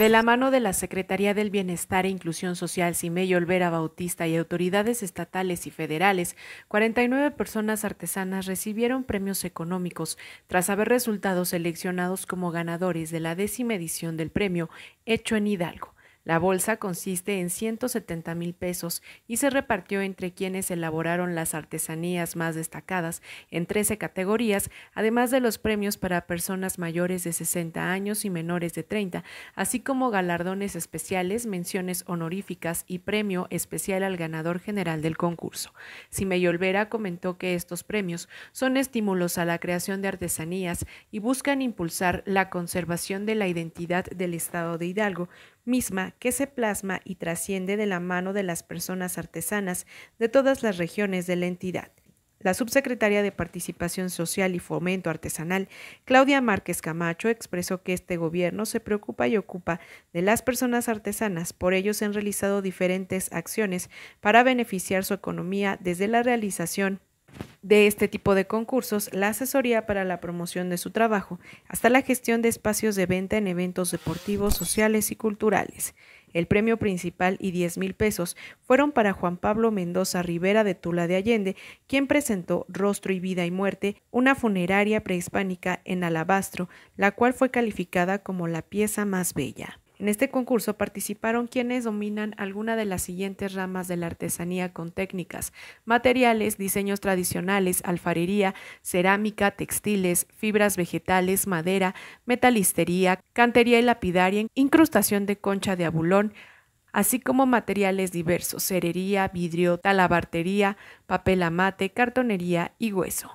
De la mano de la Secretaría del Bienestar e Inclusión Social Cimello Olvera Bautista y autoridades estatales y federales, 49 personas artesanas recibieron premios económicos tras haber resultado seleccionados como ganadores de la décima edición del premio hecho en Hidalgo. La bolsa consiste en 170 mil pesos y se repartió entre quienes elaboraron las artesanías más destacadas en 13 categorías, además de los premios para personas mayores de 60 años y menores de 30, así como galardones especiales, menciones honoríficas y premio especial al ganador general del concurso. Simei Olvera comentó que estos premios son estímulos a la creación de artesanías y buscan impulsar la conservación de la identidad del Estado de Hidalgo, misma que se plasma y trasciende de la mano de las personas artesanas de todas las regiones de la entidad. La subsecretaria de Participación Social y Fomento Artesanal, Claudia Márquez Camacho, expresó que este gobierno se preocupa y ocupa de las personas artesanas, por ello se han realizado diferentes acciones para beneficiar su economía desde la realización de este tipo de concursos, la asesoría para la promoción de su trabajo, hasta la gestión de espacios de venta en eventos deportivos, sociales y culturales. El premio principal y 10 mil pesos fueron para Juan Pablo Mendoza Rivera de Tula de Allende, quien presentó Rostro y Vida y Muerte, una funeraria prehispánica en alabastro, la cual fue calificada como la pieza más bella. En este concurso participaron quienes dominan alguna de las siguientes ramas de la artesanía con técnicas, materiales, diseños tradicionales, alfarería, cerámica, textiles, fibras vegetales, madera, metalistería, cantería y lapidaria, incrustación de concha de abulón, así como materiales diversos, cerería, vidrio, talabartería, papel amate, cartonería y hueso.